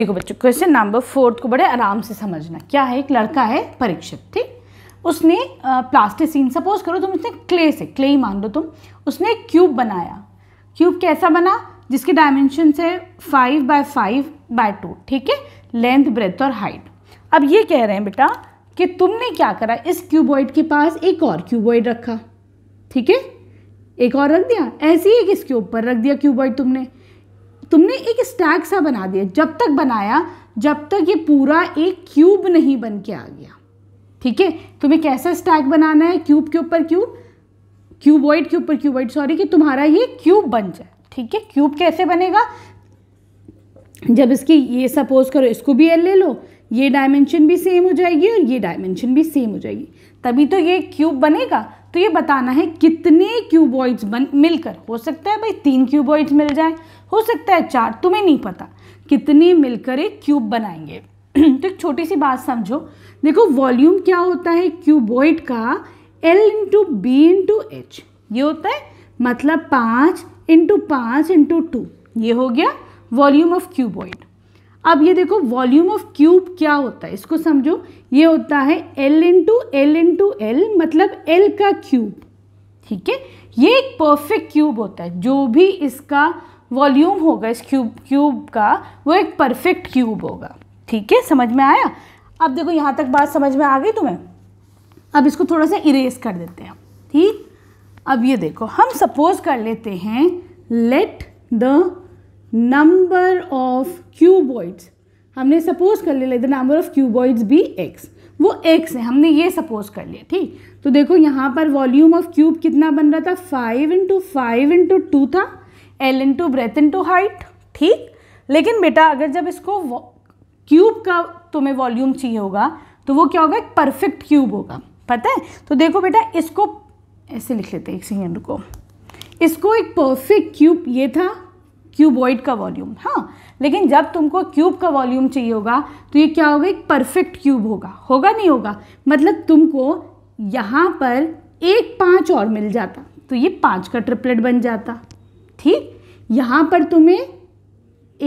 देखो बच्चों question number fourth को बड़े आराम से समझना क्या है एक लड़का है परीक्षित ठीक उसने प्लास्टिसिन सपोज करो तुम उसने क्ले से क्ले ही मान लो तुम उसने एक क्यूब बनाया क्यूब कैसा बना जिसके डायमेंशन है five by five by two ठीक है लेंथ ब्रेथ और हाइट अब ये कह रहे हैं बेटा कि तुमने क्या करा इस क्यूबॉइड के पास एक और क्यूबॉइड रखा ठीक है एक और रख दिया ऐसे ही एक इसके ऊपर रख दिया क्यूबॉइड तुमने तुमने एक स्टैग सा बना दिया जब तक बनाया जब तक ये पूरा एक क्यूब नहीं बन के आ गया ठीक है तुम्हें कैसा स्टैग बनाना है क्यूब के ऊपर क्यूब क्यूबॉइड के ऊपर क्यूबॉइड सॉरी कि तुम्हारा ये क्यूब बन जाए ठीक है क्यूब कैसे बनेगा जब इसकी ये सपोज करो इसको भी एल ले लो ये डायमेंशन भी सेम हो जाएगी और ये डायमेंशन भी सेम हो जाएगी तभी तो ये क्यूब बनेगा तो ये बताना है कितने क्यूबॉइड्स बन मिलकर हो सकता है भाई तीन क्यूबॉइड्स मिल जाए हो सकता है चार तुम्हें नहीं पता कितने मिलकर एक क्यूब बनाएंगे तो एक छोटी सी बात समझो देखो वॉल्यूम क्या होता है क्यूबॉइड का L into B into H ये होता है मतलब पाँच इंटू पाँच इंटू टू ये हो गया वॉल्यूम ऑफ क्यूबॉइड अब ये देखो वॉल्यूम ऑफ क्यूब क्या होता है इसको समझो ये होता है L into L into L मतलब एल का क्यूब ठीक है ये एक परफेक्ट क्यूब होता है जो भी इसका वॉल्यूम होगा इस क्यूब क्यूब का वो एक परफेक्ट क्यूब होगा ठीक है समझ में आया अब देखो यहाँ तक बात समझ में आ गई तुम्हें अब इसको थोड़ा सा इरेज कर देते हैं ठीक अब ये देखो हम सपोज कर लेते हैं let the number of cuboids हमने सपोज कर लिया the number of cuboids be X वो एक्स है हमने ये सपोज कर लिया ठीक तो देखो यहाँ पर वॉल्यूम ऑफ क्यूब कितना बन रहा था five into five into two था L into breadth into height ठीक लेकिन बेटा अगर जब इसको क्यूब का तुम्हें वॉल्यूम चाहिए होगा तो वो क्या होगा एक परफेक्ट क्यूब होगा पता है तो देखो बेटा इसको ऐसे लिख लेते हैं एक सेकेंड को इसको एक परफेक्ट क्यूब ये था क्यूबॉइड का वॉल्यूम हाँ लेकिन जब तुमको क्यूब का वॉल्यूम चाहिए होगा तो ये क्या होगा एक परफेक्ट क्यूब होगा होगा नहीं होगा मतलब तुमको यहाँ पर एक पाँच और मिल जाता तो ये पाँच का ट्रिपलेट बन जाता ठीक यहाँ पर तुम्हें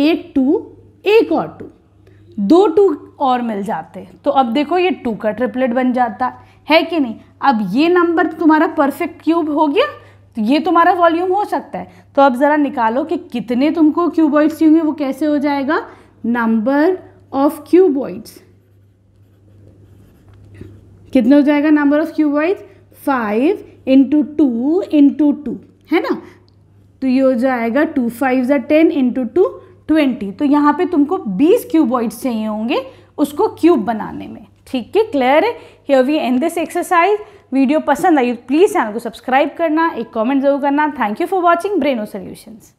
एक टू एक और टू दो टू और मिल जाते तो अब देखो ये टू का ट्रिपलेट बन जाता है कि नहीं अब ये नंबर तुम्हारा परफेक्ट क्यूब हो गया ये तुम्हारा वॉल्यूम हो सकता है तो अब ज़रा निकालो कि कितने तुमको क्यूबॉइड्स चाहिए वो कैसे हो जाएगा नंबर ऑफ क्यूबॉइड्स कितने हो जाएगा number of cuboids five into two into two है ना तो ये हो जाएगा टू फाइव या टेन इंटू टू ट्वेंटी तो यहाँ पे तुमको बीस क्यूबॉइड्स चाहिए होंगे उसको क्यूब बनाने में ठीक है क्लियर है here we end this exercise video पसंद आई प्लीज़ चैनल को सब्सक्राइब करना एक कमेंट जरूर करना thank you for watching Breno solutions